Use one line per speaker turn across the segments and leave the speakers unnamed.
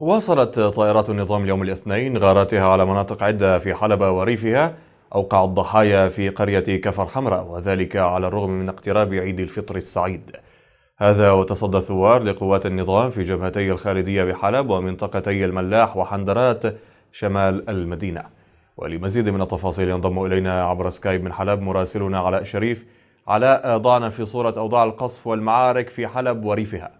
واصلت طائرات النظام اليوم الاثنين غاراتها على مناطق عدة في حلب وريفها أوقع الضحايا في قرية كفر حمراء وذلك على الرغم من اقتراب عيد الفطر السعيد هذا وتصدى الثوار لقوات النظام في جبهتي الخالدية بحلب ومنطقتي الملاح وحندرات شمال المدينة ولمزيد من التفاصيل ينضم إلينا عبر سكايب من حلب مراسلنا علاء شريف علاء ضعنا في صورة أوضاع القصف والمعارك في حلب وريفها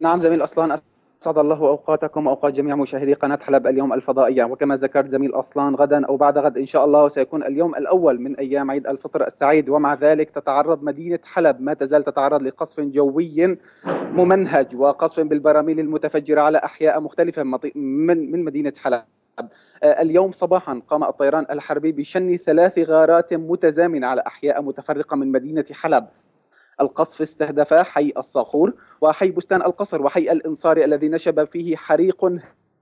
نعم زميل أصلان سعد الله اوقاتكم واوقات جميع مشاهدي قناه حلب اليوم الفضائيه وكما ذكرت زميل اصلان غدا او بعد غد ان شاء الله سيكون اليوم الاول من ايام عيد الفطر السعيد ومع ذلك تتعرض مدينه حلب ما تزال تتعرض لقصف جوي ممنهج وقصف بالبراميل المتفجره على احياء مختلفه من من مدينه حلب آه، اليوم صباحا قام الطيران الحربي بشن ثلاث غارات متزامنه على احياء متفرقه من مدينه حلب القصف استهدف حي الصاخور وحي بستان القصر وحي الإنصار الذي نشب فيه حريق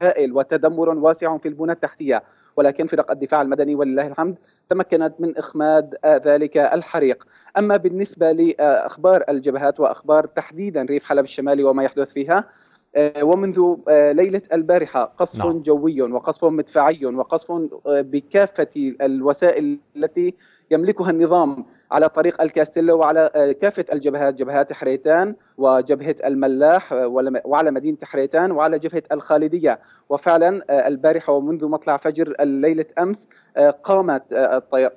هائل وتدمر واسع في البنى التحتية ولكن فرق الدفاع المدني ولله الحمد تمكنت من إخماد ذلك الحريق أما بالنسبة لأخبار الجبهات وأخبار تحديدا ريف حلب الشمالي وما يحدث فيها آه، ومنذ آه، ليلة البارحة قصف نعم. جوي وقصف مدفعي وقصف آه، بكافة الوسائل التي يملكها النظام على طريق الكاستيلو وعلى كافة الجبهات جبهات حريتان وجبهة الملاح وعلى مدينة حريتان وعلى جبهة الخالدية وفعلا البارحة ومنذ مطلع فجر الليلة أمس قامت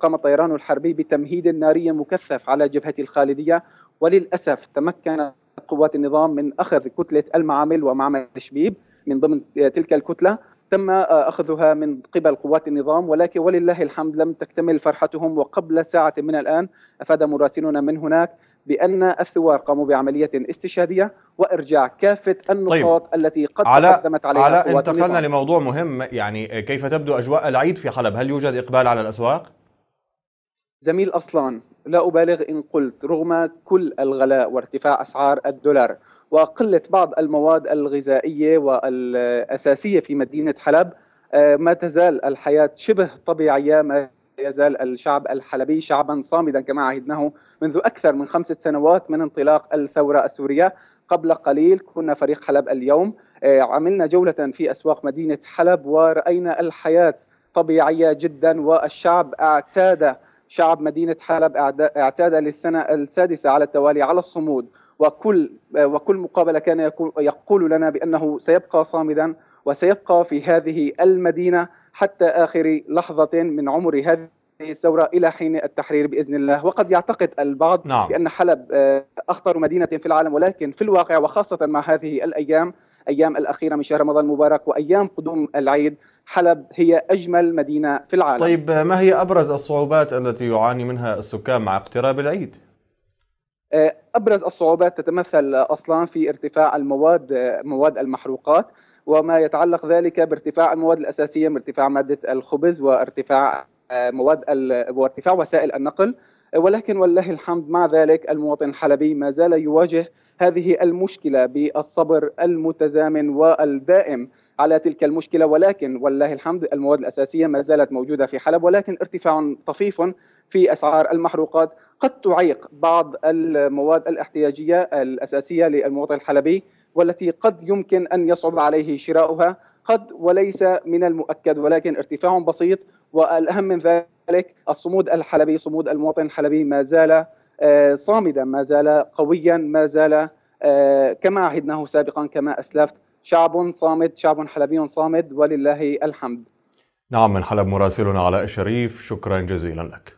قام الطيران الحربي بتمهيد ناري مكثف على جبهة الخالدية وللأسف تمكن قوات النظام من اخذ كتله المعامل ومعمل شبيب من ضمن تلك الكتله تم آه، اخذها من قبل قوات النظام ولكن ولله الحمد لم تكتمل فرحتهم وقبل ساعه من الان افاد مراسلنا من هناك بان الثوار قاموا بعمليه استشهاديه وارجاع كافه طيب، النقاط طيب. التي قد على تقدمت عليها على قوات انتقلنا النظام.
لموضوع مهم يعني كيف تبدو اجواء العيد في حلب هل يوجد اقبال على الاسواق
زميل اصلان لا أبالغ إن قلت رغم كل الغلاء وارتفاع أسعار الدولار وقلة بعض المواد الغذائية والأساسية في مدينة حلب آه، ما تزال الحياة شبه طبيعية ما يزال الشعب الحلبي شعبا صامدا كما عهدناه منذ أكثر من خمسة سنوات من انطلاق الثورة السورية قبل قليل كنا فريق حلب اليوم آه، عملنا جولة في أسواق مدينة حلب ورأينا الحياة طبيعية جدا والشعب اعتاد شعب مدينة حلب اعتاد للسنة السادسة على التوالي على الصمود وكل وكل مقابلة كان يقول لنا بأنه سيبقى صامدا وسيبقى في هذه المدينة حتى آخر لحظة من عمر هذه الثورة إلى حين التحرير بإذن الله وقد يعتقد البعض نعم. بأن حلب آه، أخطر مدينة في العالم ولكن في الواقع وخاصة مع هذه الأيام الأيام الأخيرة من شهر رمضان المبارك وأيام قدوم العيد حلب هي أجمل مدينة في العالم
طيب ما هي أبرز الصعوبات التي يعاني منها السكان مع اقتراب العيد؟
آه، ابرز الصعوبات تتمثل اصلا في ارتفاع المواد مواد المحروقات وما يتعلق ذلك بارتفاع المواد الاساسيه من ارتفاع ماده الخبز وارتفاع آه، مواد وارتفاع وسائل النقل آه، ولكن والله الحمد مع ذلك المواطن الحلبي ما زال يواجه هذه المشكله بالصبر المتزامن والدائم على تلك المشكله ولكن والله الحمد المواد الاساسيه ما زالت موجوده في حلب ولكن ارتفاع طفيف في اسعار المحروقات قد تعيق بعض المواد الاحتياجيه الاساسيه للمواطن الحلبي والتي قد يمكن ان يصعب عليه شراؤها قد وليس من المؤكد ولكن ارتفاع بسيط والأهم من ذلك الصمود الحلبي صمود المواطن الحلبي ما زال آه، صامدا ما زال قويا ما زال آه، كما عهدناه سابقا كما أسلفت شعب صامد شعب حلبي صامد ولله الحمد
نعم من حلب مراسلنا علاء الشريف شكرا جزيلا لك